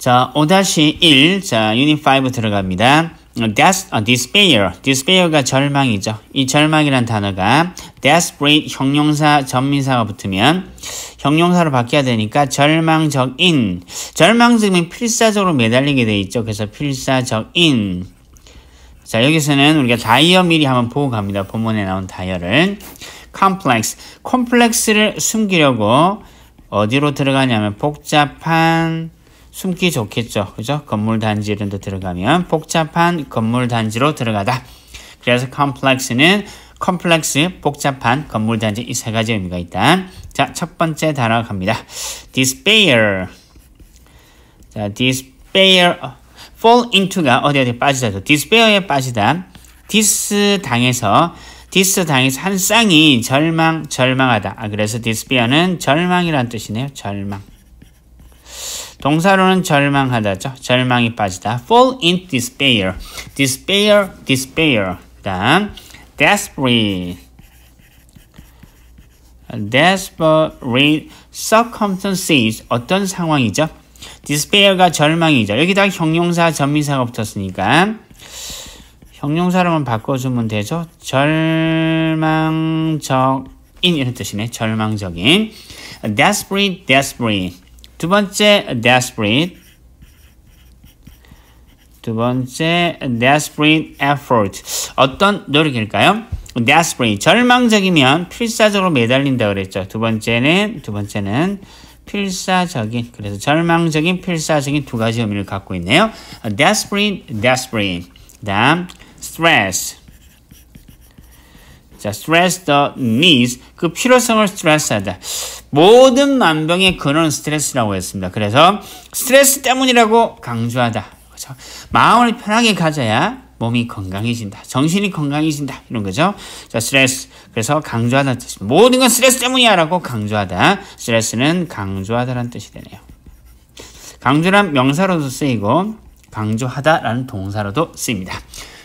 자, 5-1. 자, 유닛 5 들어갑니다. That's a 아, despair. despair가 절망이죠. 이 절망이란 단어가 desperate 형용사 전미사가 붙으면 형용사로 바뀌어야 되니까 절망적인 절망적인 필사적으로 매달리게 돼 있죠. 그래서 필사적인 자 여기서는 우리가 다이어 미리 한번 보고 갑니다. 본문에 나온 다이어를 complex 콤플렉스를 숨기려고 어디로 들어가냐면 복잡한 숨기 좋겠죠. 그죠? 건물 단지 이런 데 들어가면 복잡한 건물 단지로 들어가다. 그래서 컴플렉스는 컴플렉스, 복잡한 건물 단지 이 세 가지 의미가 있다. 자, 첫 번째 단어 갑니다. despair. 자, despair fall into가 어디 어디 빠지다죠. despair에 빠지다. dis 당해서 디스 당해서 한 쌍이 절망, 절망하다. 아, 그래서 디스피어는 절망이란 뜻이네요. 절망. 동사로는 절망하다죠. 절망이 빠지다. fall in despair. despair, despair. 다음 desperate. desperate circumstances 어떤 상황이죠? despair가 절망이죠. 여기다 형용사, 전미사가 붙었으니까 형용사로만 바꿔주면 되죠. 절망적인 이런 뜻이네. 절망적인 desperate, desperate 두 번째 desperate 두 번째 desperate effort 어떤 노력일까요? desperate 절망적이면 필사적으로 매달린다 그랬죠. 두 번째는 두 번째는 필사적인 그래서 절망적인 필사적인 두 가지 의미를 갖고 있네요. desperate desperate 다음 stress 자 stress the needs 그 필요성을 스트레스하다. 모든 만병의 근원 스트레스라고 했습니다. 그래서 스트레스 때문이라고 강조하다. 그렇죠? 마음을 편하게 가져야 몸이 건강해진다. 정신이 건강해진다. 이런 거죠. 자, 스트레스. 그래서 강조하다는 뜻입니다. 모든 건 스트레스 때문이야 라고 강조하다. 스트레스는 강조하다라는 뜻이 되네요. 강조란 명사로도 쓰이고 강조하다라는 동사로도 쓰입니다.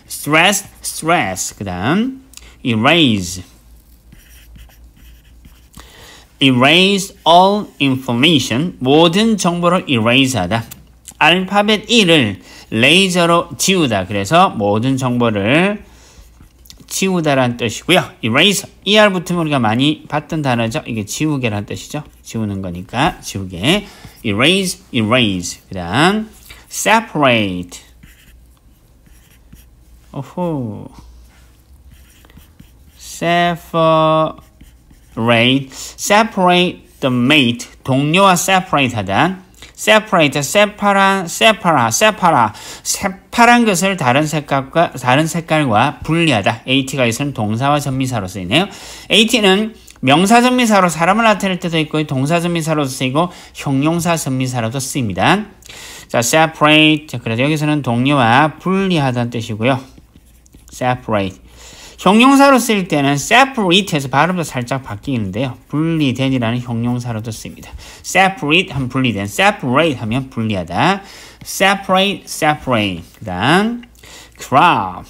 stress, s t 그 다음 erase. erase all information 모든 정보를 erase하다. 알파벳 E를 레이저로 지우다. 그래서 모든 정보를 지우다란 뜻이고요. e r a s e er 붙으면 우리가 많이 봤던 단어죠. 이게 지우개란 뜻이죠. 지우는 거니까 지우게 erase, erase. 그 다음 separate. 오호. separate. separate, separate the mate, 동료와 separate 하다. separate, separa, separa, separa, 새파란 것을 다른 색깔과, 다른 색깔과 분리하다. at가 있으면 동사와 전미사로 쓰이네요. at는 명사 전미사로 사람을 나타낼 때도 있고 동사 전미사로도 쓰이고 형용사 전미사로도 쓰입니다. 자, separate. 그래서 여기서는 동료와 분리하다는 뜻이고요. separate. 형용사로 쓰일 때는 separate에서 발음도 살짝 바뀌는데요. 분리된이라는 형용사로도 씁니다. separate 하면 분리된, separate 하면 분리하다. separate, separate. 그 다음, crow.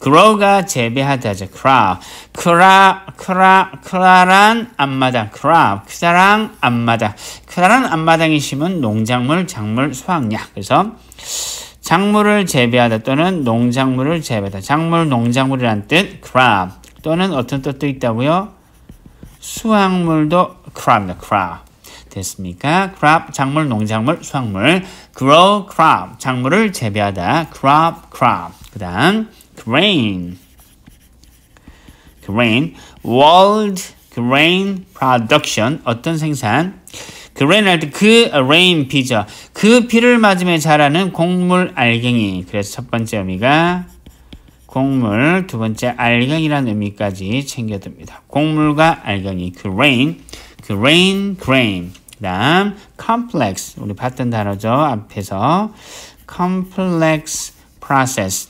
grow가 재배하다죠. crow. 크라, 크라, 크라란 앞마당, 크라, 크다랑 앞마당. 크라란 앞마당이심은 농작물, 작물, 수확량. 그래서 작물을 재배하다 또는 농작물을 재배하다. 작물, 농작물이란 뜻 crop 또는 어떤 뜻도 있다고요? 수확물도 crop입니다. crop. 됐습니까? crop 작물, 농작물, 수확물. grow crop 작물을 재배하다. crop crop. 그다음 grain. grain world grain production 어떤 생산? 그 레날드 그 레인 아, 피죠. 그 피를 맞으며 자라는 곡물 알갱이. 그래서 첫 번째 의미가 곡물, 두 번째 알갱이라는 의미까지 챙겨듭니다. 곡물과 알갱이, 그 rain, 그 rain, grain. 그 다음 complex, 우리 봤던 단어죠. 앞에서 complex process.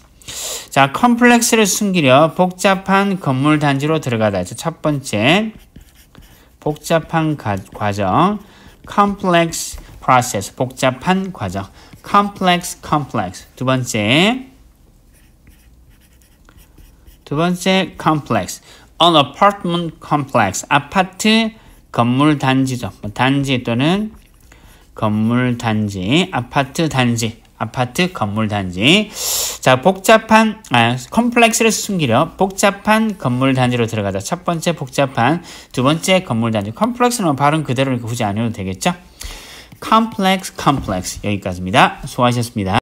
자, 컴플렉스를 숨기려 복잡한 건물 단지로 들어가다. 첫 번째 복잡한 가, 과정. complex process 복잡한 과정 complex complex 두 번째 두 번째 complex an apartment complex 아파트 건물 단지죠 단지 또는 건물 단지 아파트 단지 아파트 건물 단지. 자, 복잡한 아, 컴플렉스를 숨기려 복잡한 건물 단지로 들어가다. 첫 번째 복잡한, 두 번째 건물 단지. 컴플렉스는 뭐 발음 그대로 이렇게 굳이 안 해도 되겠죠? 컴플렉스 컴플렉스 여기까지입니다. 수고하셨습니다.